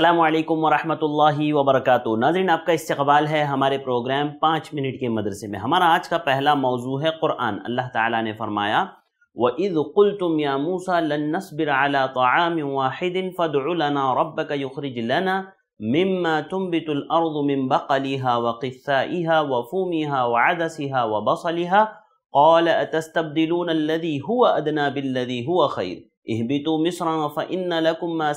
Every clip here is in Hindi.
अल्लाम वरहमल वबरक नाजरीन आपका इस्तबाल है हमारे प्रोग्राम पाँच मिनट के मदरसे में हमारा आज का पहला मौजू है क़ुरान अल्लाह ताला ने फरमाया व इदुल तुम या मूसा लन्नसबिर आलाम वाहिदिन फ़दना रबक युखरज लना मिम्मा तुम बितुलर्द मिम बकलीहा व क़स्सा व फ़ूमिहा व आदसिहा व बसलिहा कौल तस्तबदिलून هو अदना बिल्लदी हुआ खैर इहबितु मिस्रा फ़ इन लकुम मा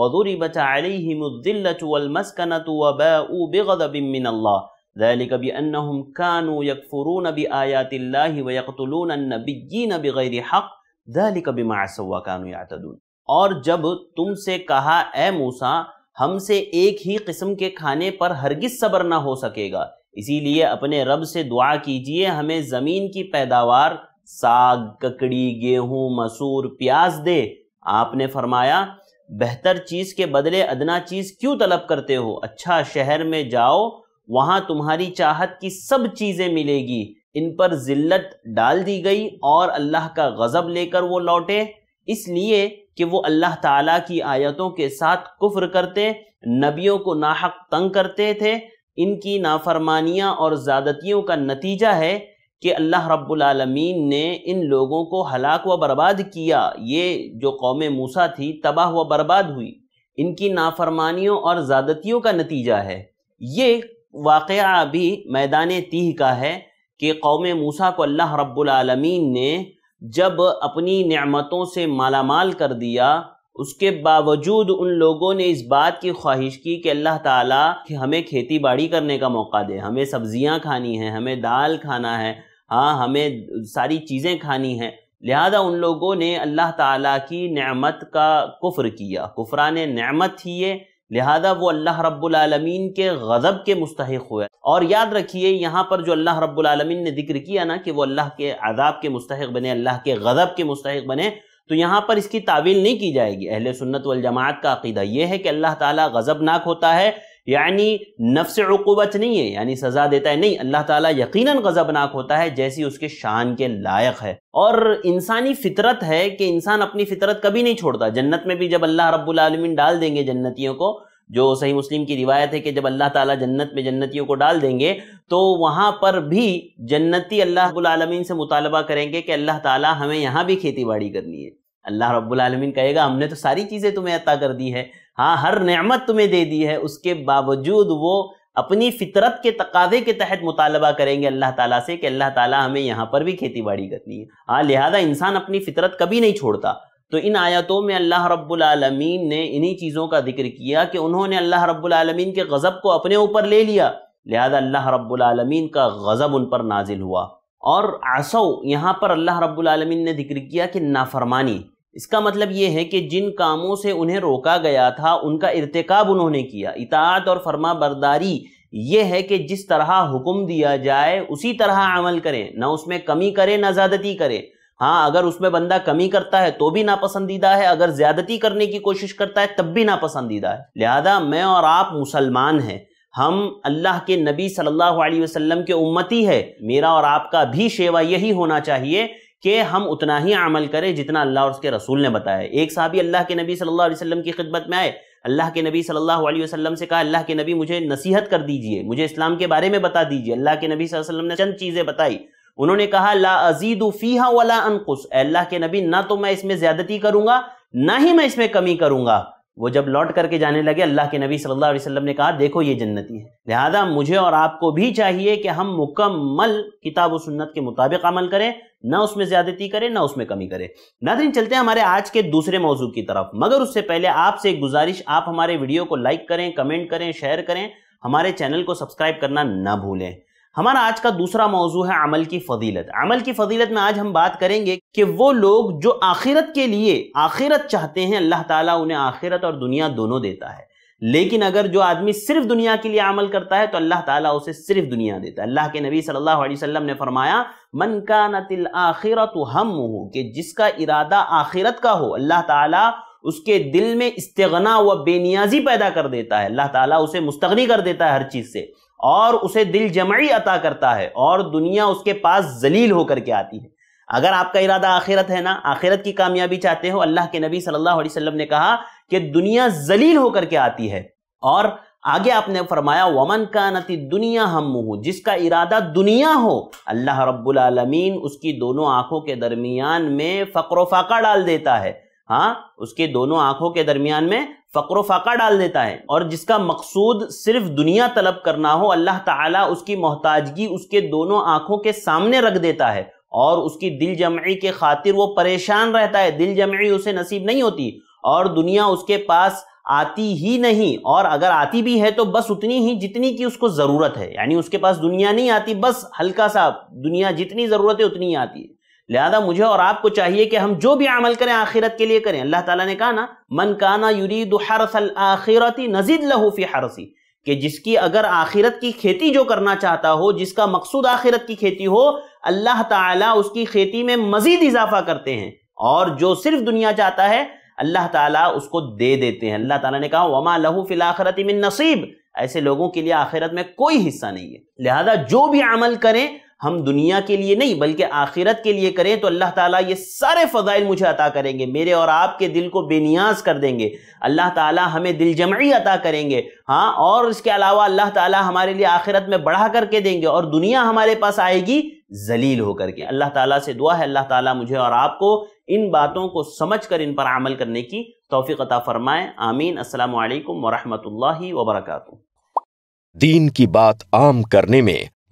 وضربت عليهم الذلة والمسكنة وباءوا بغضب من الله ذلك بأنهم كانوا يكفرون بآيات الله ويقتلون النبيين بغير حق ذلك بما عصوا كانوا يعتدون اور جب تم سے کہا اے موسیٰ ہم سے ایک ہی قسم کے کھانے پر ہرگز صبر نہ ہو سکے گا اسی हो اپنے رب سے دعا کیجئے ہمیں زمین کی پیداوار ساگ ککڑی साग ककड़ी गेहूं मसूर प्याज दे आपने फरमाया बेहतर चीज़ के बदले अदना चीज़ क्यों तलब करते हो अच्छा शहर में जाओ वहाँ तुम्हारी चाहत की सब चीज़ें मिलेगी इन पर जिल्लत डाल दी गई और अल्लाह का गज़ब लेकर वो लौटे इसलिए कि वो अल्लाह ताला की आयतों के साथ कुफ्र करते नबियों को नाहक तंग करते थे इनकी नाफरमानियाँ और ज़्यादतियों का नतीजा है कि अल्लाह रब्बुलमीन ने इन लोगों को हलाक व बर्बाद किया ये जो कौम मूसा थी तबाह व बर्बाद हुई इनकी नाफरमानियों और ज़्यादतियों का नतीजा है ये वाक़ भी मैदान तीह का है कि कौम मूसा को अल्लाह रब्बुलमीन ने जब अपनी नमतों से मालामाल कर दिया उसके बावजूद उन लोगों ने इस बात की ख्वाहिश की कि अल्लाह ताला कि हमें खेती बाड़ी करने का मौका दे हमें सब्जियां खानी हैं हमें दाल खाना है हाँ हमें सारी चीज़ें खानी हैं लिहाजा उन लोगों ने अल्लाह ताला की नमत का कुफ्र किया कुफरान नमत ही है लिहाजा वो अल्लाह रब्बुलमीन के गज़ब के मुस्तक हुए और याद रखिए यहाँ पर जो अल्लाह रब्बुलमीन ने जिक्र किया ना कि वो अल्लाह के अदाब के मुस्तक बने अल्लाह के गज़ब के मुस्तक बने तो यहाँ पर इसकी तावील नहीं की जाएगी अहल सुन्नत जमात का अकीदा यह है कि अल्लाह ताला गज़बनाक होता है यानी नफ्स अकूबत नहीं है यानी सज़ा देता है नहीं अल्लाह ताला यकीनन गज़बनाक होता है जैसी उसके शान के लायक है और इंसानी फितरत है कि इंसान अपनी फितरत कभी नहीं छोड़ता जन्नत में भी जब अल्लाह रब्बुल आलमीन डाल देंगे जन्नतियों को जो सही मुस्लिम की रिवायत है कि जब अल्लाह ताला जन्नत में जन्नतियों को डाल देंगे तो वहाँ पर भी जन्नती अल्लाह रबालमीन से मुतालबा करेंगे कि अल्लाह ताला हमें यहाँ भी खेती बाड़ी करनी है अल्लाह रब्बुल आलमीन कहेगा हमने तो सारी चीज़ें तुम्हें अता कर दी है हाँ हर नेमत तुम्हें दे दी है उसके बावजूद वो अपनी फितरत के तकाजे के तहत मुतालबा करेंगे अल्लाह ताला से कि अल्लाह ताला हमें यहाँ पर भी खेती बाड़ी करनी है हाँ लिहाजा इंसान अपनी फितरत कभी नहीं छोड़ता तो इन आयतों में अल्लाह रब्बुलमीन ने इन्हीं चीज़ों का जिक्र किया कि उन्होंने अल्लाह रब्बुलमीन के गज़ब को अपने ऊपर ले लिया लिहाजा अल्लाह रब्बुलमीन का गज़ब उन पर नाजिल हुआ और आसो यहाँ पर अल्लाह रब्बुलमीन ने जिक्र किया कि नाफरमानी इसका मतलब ये है कि जिन कामों से उन्हें रोका गया था उनका इरतकब उन्होंने किया इतात और फरमा बरदारी ये है कि जिस तरह हुक्म दिया जाए उसी तरह अमल करें ना उसमें कमी करें ना ज़्यादती करें हाँ अगर उसमें बंदा कमी करता है तो भी नापसंदीदा है अगर ज़्यादती करने की कोशिश करता है तब भी नापसंदीदा है लिहाजा मैं और आप मुसलमान हैं हम अल्लाह के नबी सल्लल्लाहु अलैहि वसल्लम के उम्मती है मेरा और आपका भी शेवा यही होना चाहिए कि हम उतना ही अमल करें जितना अल्लाह और उसके रसूल ने बताया एक साहबी अल्लाह के नबी सल्लल्लाहु अलैहि वसल्लम की खिदमत में आए अल्लाह के नबी सल्लल्लाहु अलैहि वसल्लम से कहा अल्लाह के नबी मुझे नसीहत कर दीजिए मुझे इस्लाम के बारे में बता दीजिए अल्लाह के नबी वसल्लम ने चंद चीज़ें बताई उन्होंने कहा ला अजीद फ़ीहा वला अनकुस अल्लाह के नबी ना तो मैं इसमें ज़्यादती करूँगा ना ही मैं इसमें कमी करूँगा वो जब लौट करके जाने लगे अल्लाह के नबी सल्लल्लाहु अलैहि वसल्लम ने कहा देखो ये जन्नती है लिहाजा मुझे और आपको भी चाहिए कि हम मुकम्मल किताब व सुन्नत के मुताबिक अमल करें ना उसमें ज़्यादती करें ना उसमें कमी करें नाजरीन चलते हैं हमारे आज के दूसरे मौजू की तरफ मगर उससे पहले आपसे एक गुजारिश आप हमारे वीडियो को लाइक करें कमेंट करें शेयर करें हमारे चैनल को सब्सक्राइब करना ना भूलें हमारा आज का दूसरा मौजू है अमल की फजीलत अमल की फजीलत में आज हम बात करेंगे कि वो लोग जो आखिरत के लिए आखिरत चाहते हैं अल्लाह ताला उन्हें आखिरत और दुनिया दोनों देता है लेकिन अगर जो आदमी सिर्फ दुनिया के लिए अमल करता है तो अल्लाह ताला उसे सिर्फ दुनिया देता है अल्लाह के नबी सल्लल्लाहु अलैहि वसल्लम ने फरमाया मन का नतिल आखिरत हम हो कि जिसका इरादा आखिरत का हो अल्लाह ताला उसके दिल में इस्तगना व बेनियाजी पैदा कर देता है अल्लाह ताला उसे मुस्तगनी कर देता है हर चीज़ से और उसे दिल जमाई अता करता है और दुनिया उसके पास जलील होकर के आती है अगर आपका इरादा आखिरत है ना आखिरत की कामयाबी चाहते हो अल्लाह के नबी सल्लल्लाहु अलैहि वसल्लम ने कहा कि दुनिया जलील होकर के आती है और आगे आपने फरमाया वमन का नती दुनिया हम जिसका इरादा दुनिया हो अल्लाह रब्बुल उसकी दोनों आंखों के दरमियान में फ़क्र फाका डाल देता है हाँ उसके दोनों आंखों के दरमियान में फकर फ़ाका डाल देता है और जिसका मकसूद सिर्फ दुनिया तलब करना हो अल्लाह ताला उसकी मोहताजगी उसके दोनों आँखों के सामने रख देता है और उसकी दिल जमई के खातिर वो परेशान रहता है दिल जमी उसे नसीब नहीं होती और दुनिया उसके पास आती ही नहीं और अगर आती भी है तो बस उतनी ही जितनी की उसको ज़रूरत है यानी उसके पास दुनिया नहीं आती बस हल्का सा दुनिया जितनी ज़रूरत है उतनी ही आती है लिहाजा मुझे और आपको चाहिए कि हम जो भी अमल करें आखिरत के लिए करें अल्लाह ताला ने कहा ना मन काना युरीद हरसल आखिरती नजीद लहूफी हरसी कि जिसकी अगर आखिरत की खेती जो करना चाहता हो जिसका मकसूद आखिरत की खेती हो अल्लाह ताला उसकी खेती में मजीद इजाफा करते हैं और जो सिर्फ दुनिया चाहता है अल्लाह ताला उसको दे देते हैं अल्लाह ताला ने कहा वमा लहू फिल आखिरत मिन नसीब ऐसे लोगों के लिए आखिरत में कोई हिस्सा नहीं है लिहाजा जो भी अमल करें हम दुनिया के लिए नहीं बल्कि आखिरत के लिए करें तो अल्लाह ताला ये सारे फ़ज़ाइल मुझे अता करेंगे मेरे और आपके दिल को बेनियाज कर देंगे अल्लाह ताला हमें दिल जमी अता करेंगे हाँ और इसके अलावा अल्लाह ताला हमारे लिए आखिरत में बढ़ा करके देंगे और दुनिया हमारे पास आएगी जलील होकर के अल्लाह ताला से दुआ है अल्लाह ताला मुझे और आपको इन बातों को समझ कर इन पर अमल करने की तोफ़ी अता फ़रमाएँ आमीन असल वरहमल वर्का दीन की बात आम करने में